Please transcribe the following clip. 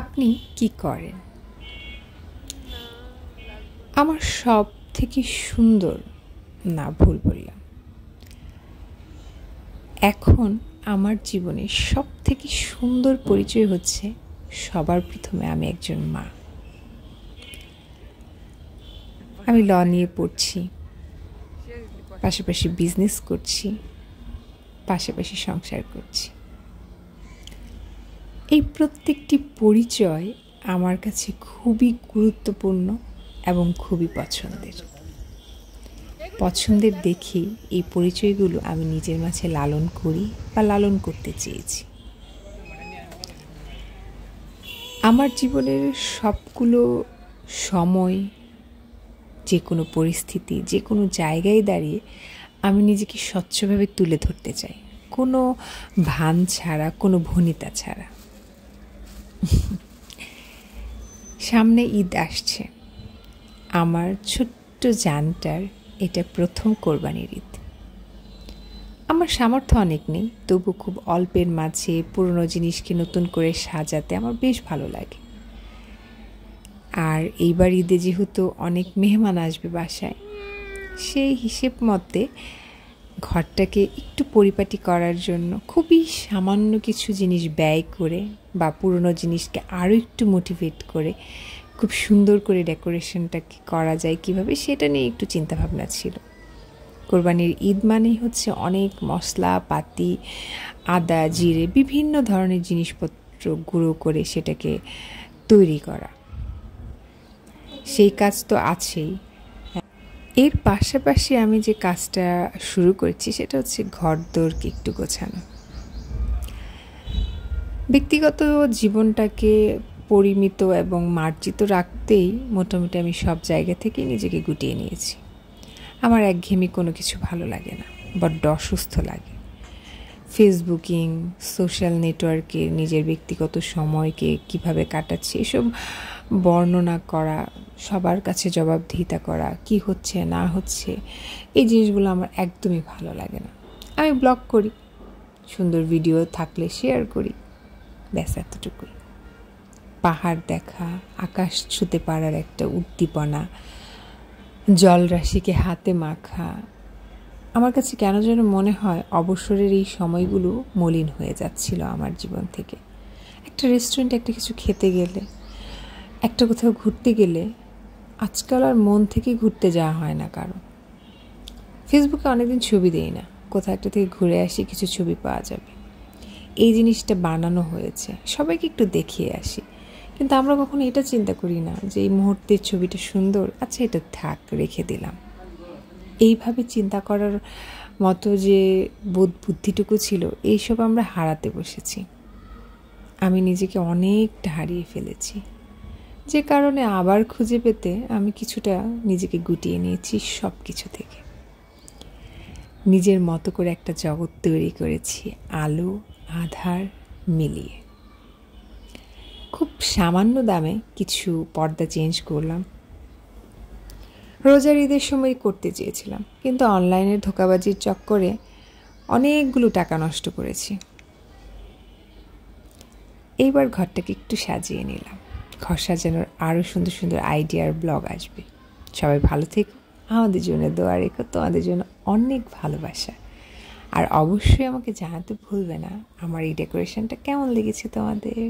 আপনি কি করেন আমার সব থেকে সুন্দর না ভুল বললাম এখন আমার জীবনে সব থেকে সুন্দর পরিচয় হচ্ছে সবার প্রথমে আমি একজন মা আমি ল নিয়ে পড়ছি পাশাপাশি বিজনেস করছি পাশাপাশি সংসার করছি এই প্রত্যেকটি পরিচয় আমার কাছে খুবই গুরুত্বপূর্ণ এবং খুবই পছন্দের পছন্দের দেখে এই পরিচয়গুলো আমি নিজের মাঝে লালন করি বা লালন করতে চেয়েছি আমার জীবনের সবগুলো সময় যে কোনো পরিস্থিতি যে কোনো জায়গায় দাঁড়িয়ে আমি নিজেকে স্বচ্ছভাবে তুলে ধরতে চাই কোনো ভান ছাড়া কোনো ভনিতা ছাড়া সামনে ঈদ আসছে আমার ছোট্ট জানটার এটা প্রথম কোরবানির ঈদ আমার সামর্থ্য অনেক নেই তবু খুব অল্পের মাঝে পুরনো জিনিসকে নতুন করে সাজাতে আমার বেশ ভালো লাগে আর এইবার ঈদে যেহেতু অনেক মেহমান আসবে বাসায় সেই হিসেব মতে ঘরটাকে একটু পরিপাটি করার জন্য খুবই সামান্য কিছু জিনিস ব্যয় করে বা পুরনো জিনিসকে আরও একটু মোটিভেট করে খুব সুন্দর করে ডেকোরেশনটাকে করা যায় কিভাবে সেটা নিয়ে একটু চিন্তাভাবনা ছিল কোরবানির ঈদ মানেই হচ্ছে অনেক মশলা পাতি আদা জিরে বিভিন্ন ধরনের জিনিসপত্র গুঁড়ো করে সেটাকে তৈরি করা সেই কাজ তো আছেই এর পাশাপাশি আমি যে কাজটা শুরু করেছি সেটা হচ্ছে ঘর দোরকে একটু গোছানো ব্যক্তিগত জীবনটাকে পরিমিত এবং মার্জিত রাখতেই মোটামুটি আমি সব জায়গা থেকে নিজেকে গুটিয়ে নিয়েছি আমার একঘেয়েমি কোনো কিছু ভালো লাগে না বড্ড অসুস্থ লাগে ফেসবুকিং সোশ্যাল নেটওয়ার্কে নিজের ব্যক্তিগত সময়কে কিভাবে কাটাচ্ছি এসব বর্ণনা করা সবার কাছে জবাবদিহিতা করা কি হচ্ছে না হচ্ছে এই জিনিসগুলো আমার একদমই ভালো লাগে না আমি ব্লগ করি সুন্দর ভিডিও থাকলে শেয়ার করি ব্যাস এতটুকুই পাহাড় দেখা আকাশ ছুতে পারার একটা উদ্দীপনা জলরাশিকে হাতে মাখা আমার কাছে কেন যেন মনে হয় অবসরের এই সময়গুলো মলিন হয়ে যাচ্ছিল আমার জীবন থেকে একটা রেস্টুরেন্টে একটা কিছু খেতে গেলে একটা কোথাও ঘুরতে গেলে আজকাল আর মন থেকে ঘুরতে যাওয়া হয় না কারো ফেসবুকে অনেকদিন ছবি দেই না কোথাও একটা থেকে ঘুরে আসি কিছু ছবি পাওয়া যাবে এই জিনিসটা বানানো হয়েছে সবাইকে একটু দেখিয়ে আসি কিন্তু আমরা কখনো এটা চিন্তা করি না যে এই মুহূর্তের ছবিটা সুন্দর আচ্ছা এটা থাক রেখে দিলাম এইভাবে চিন্তা করার মতো যে বোধ বুদ্ধিটুকু ছিল এইসব আমরা হারাতে বসেছি আমি নিজেকে অনেকটা হারিয়ে ফেলেছি যে কারণে আবার খুঁজে পেতে আমি কিছুটা নিজেকে গুটিয়ে নিয়েছি সব কিছু থেকে নিজের মতো করে একটা জগৎ তৈরি করেছি আলো আধার মিলিয়ে খুব সামান্য দামে কিছু পর্দা চেঞ্জ করলাম রোজার ঈদের সময় করতে চেয়েছিলাম কিন্তু অনলাইনের ধোকাবাজির চক্করে অনেকগুলো টাকা নষ্ট করেছি এইবার ঘরটাকে একটু সাজিয়ে নিলাম ঘর সাজানোর আরও সুন্দর সুন্দর আইডিয়ার ব্লগ আসবে সবাই ভালো থেকো আমাদের জন্য দোয়া রেখো তোমাদের জন্য অনেক ভালোবাসা আর অবশ্যই আমাকে জানাতে ভুলবে না আমার এই ডেকোরেশনটা কেমন লেগেছে তোমাদের